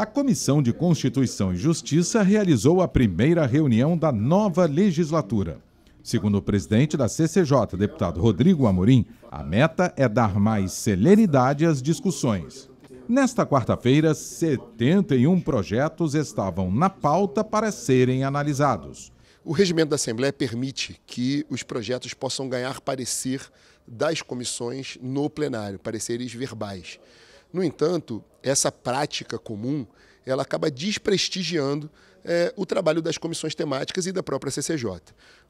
a Comissão de Constituição e Justiça realizou a primeira reunião da nova legislatura. Segundo o presidente da CCJ, deputado Rodrigo Amorim, a meta é dar mais celeridade às discussões. Nesta quarta-feira, 71 projetos estavam na pauta para serem analisados. O regimento da Assembleia permite que os projetos possam ganhar parecer das comissões no plenário, pareceres verbais. No entanto, essa prática comum ela acaba desprestigiando é, o trabalho das comissões temáticas e da própria CCJ.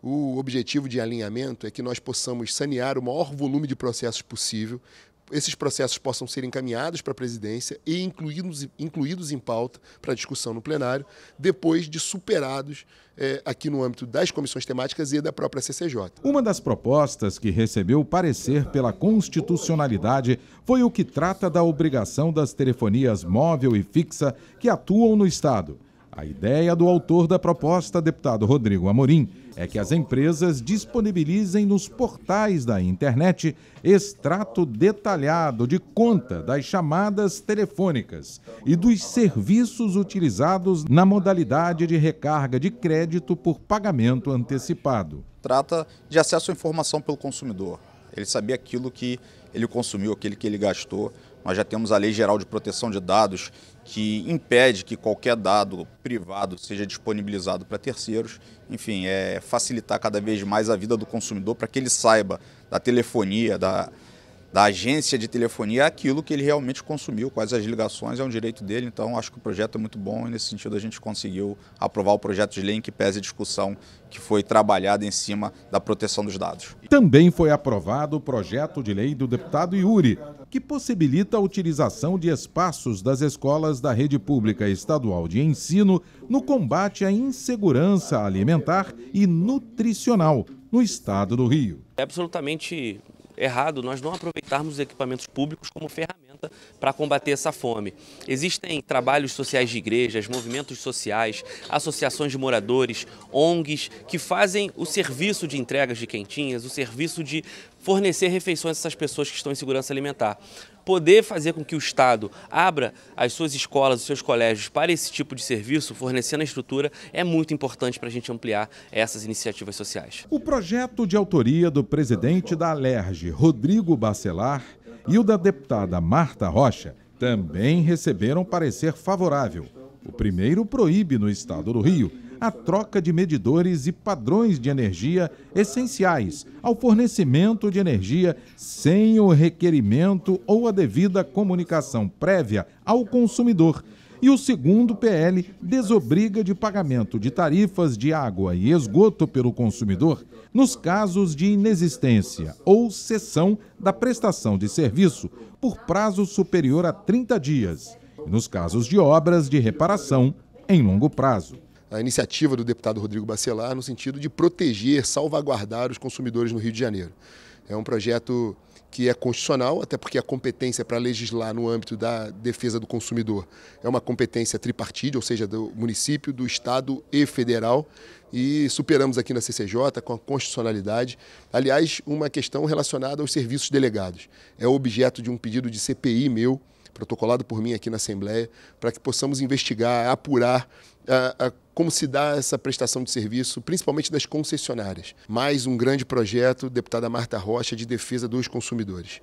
O objetivo de alinhamento é que nós possamos sanear o maior volume de processos possível, esses processos possam ser encaminhados para a presidência e incluídos, incluídos em pauta para discussão no plenário, depois de superados é, aqui no âmbito das comissões temáticas e da própria CCJ. Uma das propostas que recebeu parecer pela constitucionalidade foi o que trata da obrigação das telefonias móvel e fixa que atuam no Estado a ideia do autor da proposta, deputado Rodrigo Amorim, é que as empresas disponibilizem nos portais da internet extrato detalhado de conta das chamadas telefônicas e dos serviços utilizados na modalidade de recarga de crédito por pagamento antecipado. Trata de acesso à informação pelo consumidor. Ele sabia aquilo que ele consumiu, aquilo que ele gastou nós já temos a Lei Geral de Proteção de Dados, que impede que qualquer dado privado seja disponibilizado para terceiros. Enfim, é facilitar cada vez mais a vida do consumidor para que ele saiba da telefonia, da, da agência de telefonia é aquilo que ele realmente consumiu, quais as ligações, é um direito dele. Então, acho que o projeto é muito bom e, nesse sentido, a gente conseguiu aprovar o projeto de lei em que pese a discussão que foi trabalhada em cima da proteção dos dados. Também foi aprovado o projeto de lei do deputado Yuri, que possibilita a utilização de espaços das escolas da rede pública estadual de ensino no combate à insegurança alimentar e nutricional no estado do Rio. É absolutamente errado nós não aproveitarmos os equipamentos públicos como ferramenta para combater essa fome. Existem trabalhos sociais de igrejas, movimentos sociais, associações de moradores, ONGs, que fazem o serviço de entregas de quentinhas, o serviço de fornecer refeições a essas pessoas que estão em segurança alimentar. Poder fazer com que o Estado abra as suas escolas, os seus colégios para esse tipo de serviço, fornecendo a estrutura, é muito importante para a gente ampliar essas iniciativas sociais. O projeto de autoria do presidente da Alerj, Rodrigo Bacelar, e o da deputada Marta Rocha também receberam parecer favorável. O primeiro proíbe no estado do Rio a troca de medidores e padrões de energia essenciais ao fornecimento de energia sem o requerimento ou a devida comunicação prévia ao consumidor e o segundo PL desobriga de pagamento de tarifas de água e esgoto pelo consumidor nos casos de inexistência ou cessão da prestação de serviço por prazo superior a 30 dias e nos casos de obras de reparação em longo prazo a iniciativa do deputado Rodrigo Bacelar no sentido de proteger, salvaguardar os consumidores no Rio de Janeiro. É um projeto que é constitucional, até porque a competência para legislar no âmbito da defesa do consumidor é uma competência tripartite, ou seja, do município, do Estado e federal. E superamos aqui na CCJ com a constitucionalidade. Aliás, uma questão relacionada aos serviços delegados. É objeto de um pedido de CPI meu protocolado por mim aqui na Assembleia, para que possamos investigar, apurar a, a, como se dá essa prestação de serviço, principalmente das concessionárias. Mais um grande projeto, deputada Marta Rocha, de defesa dos consumidores.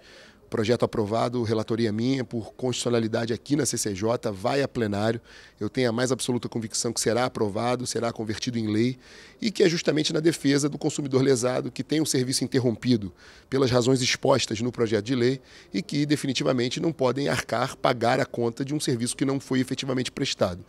Projeto aprovado, relatoria minha, por constitucionalidade aqui na CCJ, vai a plenário. Eu tenho a mais absoluta convicção que será aprovado, será convertido em lei e que é justamente na defesa do consumidor lesado que tem o um serviço interrompido pelas razões expostas no projeto de lei e que definitivamente não podem arcar, pagar a conta de um serviço que não foi efetivamente prestado.